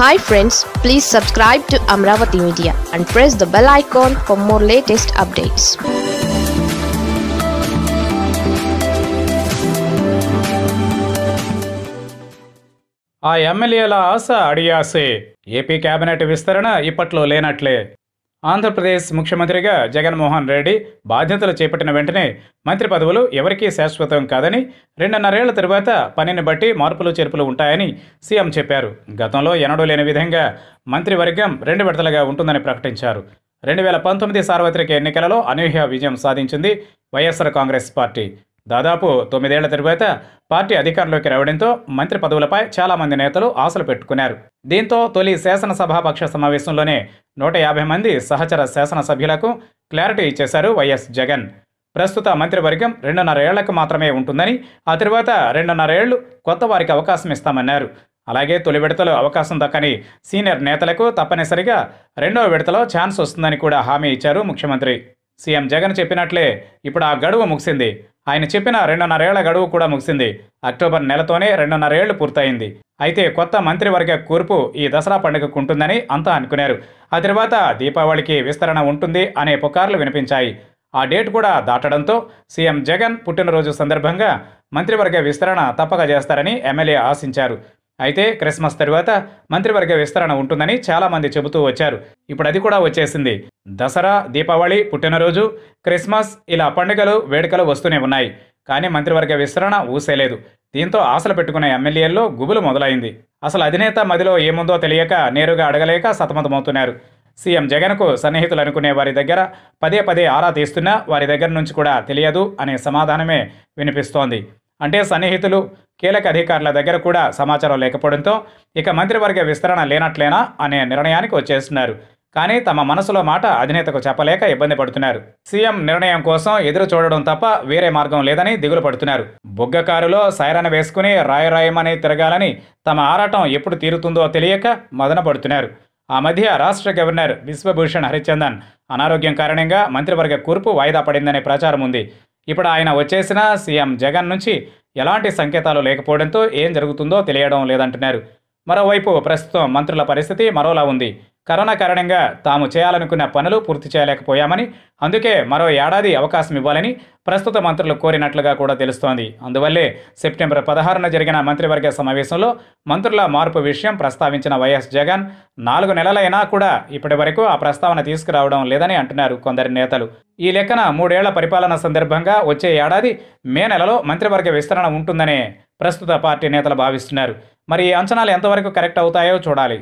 hi friends please subscribe to Amaravati media and press the bell icon for more latest updates ఆ ఎమ్మెల్యేల ఆశ అడియాసే AP cabinet విస్తరణ ఇప్పట్లో లేనట్లే ఆంధ్రప్రదేశ్ ముఖ్యమంత్రిగా జగన్మోహన్ రెడ్డి బాధ్యతలు చేపట్టిన వెంటనే మంత్రి పదవులు ఎవరికీ శాశ్వతం కాదని రెండున్నరేళ్ల తరువాత పనిని బట్టి మార్పులు చేర్పులు ఉంటాయని సీఎం చెప్పారు గతంలో ఎనడూ లేని విధంగా మంత్రివర్గం రెండు విడతలుగా ఉంటుందని ప్రకటించారు రెండు వేల పంతొమ్మిది సార్వత్రిక ఎన్నికలలో అనూహ్య విజయం సాధించింది వైఎస్ఆర్ కాంగ్రెస్ పార్టీ దాదాపు తొమ్మిదేళ్ల తరువాత పార్టీ అధికారంలోకి రావడంతో మంత్రి పదవులపై చాలామంది నేతలు ఆశలు పెట్టుకున్నారు దీంతో తొలి శాసనసభాపక్ష సమావేశంలోనే నూట యాభై మంది సహచర శాసనసభ్యులకు క్లారిటీ ఇచ్చేశారు వైఎస్ జగన్ ప్రస్తుత మంత్రివర్గం రెండున్నరేళ్లకు మాత్రమే ఉంటుందని ఆ తర్వాత రెండున్నరేళ్లు కొత్త వారికి అవకాశం ఇస్తామన్నారు అలాగే తొలి విడతలో అవకాశం దక్కని సీనియర్ నేతలకు తప్పనిసరిగా రెండవ విడతలో ఛాన్స్ వస్తుందని కూడా హామీ ఇచ్చారు ముఖ్యమంత్రి సీఎం జగన్ చెప్పినట్లే ఇప్పుడు ఆ గడువు ముగిసింది ఆయన చెప్పిన రెండున్నరేళ్ల గడువు కూడా ముగిసింది అక్టోబర్ నెలతోనే రెండున్నరేళ్లు పూర్తయింది అయితే కొత్త మంత్రివర్గ కూర్పు ఈ దసరా పండుగకు ఉంటుందని అంతా అనుకున్నారు ఆ తర్వాత దీపావళికి విస్తరణ ఉంటుంది అనే పుకార్లు వినిపించాయి ఆ డేట్ కూడా దాటడంతో సీఎం జగన్ పుట్టినరోజు సందర్భంగా మంత్రివర్గ విస్తరణ తప్పక చేస్తారని ఎమ్మెల్యే ఆశించారు అయితే క్రిస్మస్ తరువాత మంత్రివర్గ విస్తరణ ఉంటుందని చాలామంది చెబుతూ వచ్చారు ఇప్పుడు అది కూడా వచ్చేసింది దసరా దీపావళి పుట్టినరోజు క్రిస్మస్ ఇలా పండుగలు వేడుకలు వస్తూనే ఉన్నాయి కానీ మంత్రివర్గ విస్తరణ ఊసేలేదు దీంతో ఆశలు పెట్టుకునే ఎమ్మెల్యేల్లో గుబులు మొదలైంది అసలు అధినేత మదిలో ఏముందో తెలియక నేరుగా అడగలేక సతమతమవుతున్నారు సీఎం జగన్కు సన్నిహితులు అనుకునే వారి దగ్గర పదే పదే ఆరా తీస్తున్నా వారి దగ్గర నుంచి కూడా తెలియదు అనే సమాధానమే వినిపిస్తోంది అంటే సన్నిహితులు కీలక అధికారుల దగ్గర కూడా సమాచారం లేకపోవడంతో ఇక మంత్రివర్గ విస్తరణ లేనట్లేనా అనే నిర్ణయానికి వచ్చేస్తున్నారు కానీ తమ మనసులో మాట అధినేతకు చెప్పలేక ఇబ్బంది పడుతున్నారు సీఎం నిర్ణయం కోసం ఎదురు చూడడం తప్ప వేరే మార్గం లేదని దిగులు పడుతున్నారు కారులో సైరన్ వేసుకుని రాయరాయమని తిరగాలని తమ ఆరాటం ఎప్పుడు తీరుతుందో తెలియక మదన ఆ మధ్య రాష్ట్ర గవర్నర్ విశ్వభూషణ్ హరిచందన్ అనారోగ్యం కారణంగా మంత్రివర్గ కూర్పు వాయిదా పడిందనే ప్రచారం ఉంది ఇప్పుడు ఆయన వచ్చేసిన సీఎం జగన్ నుంచి ఎలాంటి సంకేతాలు లేకపోవడంతో ఏం జరుగుతుందో తెలియడం లేదంటున్నారు మరోవైపు ప్రస్తుతం మంత్రుల పరిస్థితి మరోలా ఉంది కరోనా కారణంగా తాము చేయాలనుకున్న పనులు పూర్తి చేయలేకపోయామని అందుకే మరో ఏడాది అవకాశం ఇవ్వాలని ప్రస్తుత మంత్రులు కోరినట్లుగా కూడా తెలుస్తోంది అందువల్లే సెప్టెంబర్ పదహారున జరిగిన మంత్రివర్గ సమావేశంలో మంత్రుల మార్పు విషయం ప్రస్తావించిన వైఎస్ జగన్ నాలుగు నెలలైనా కూడా ఇప్పటి వరకు ఆ ప్రస్తావన తీసుకురావడం లేదని అంటున్నారు కొందరి నేతలు ఈ లెక్కన మూడేళ్ల పరిపాలన సందర్భంగా వచ్చే ఏడాది మే నెలలో మంత్రివర్గ విస్తరణ ఉంటుందనే ప్రస్తుత పార్టీ నేతలు భావిస్తున్నారు మరి ఈ అంచనాలు ఎంతవరకు కరెక్ట్ అవుతాయో చూడాలి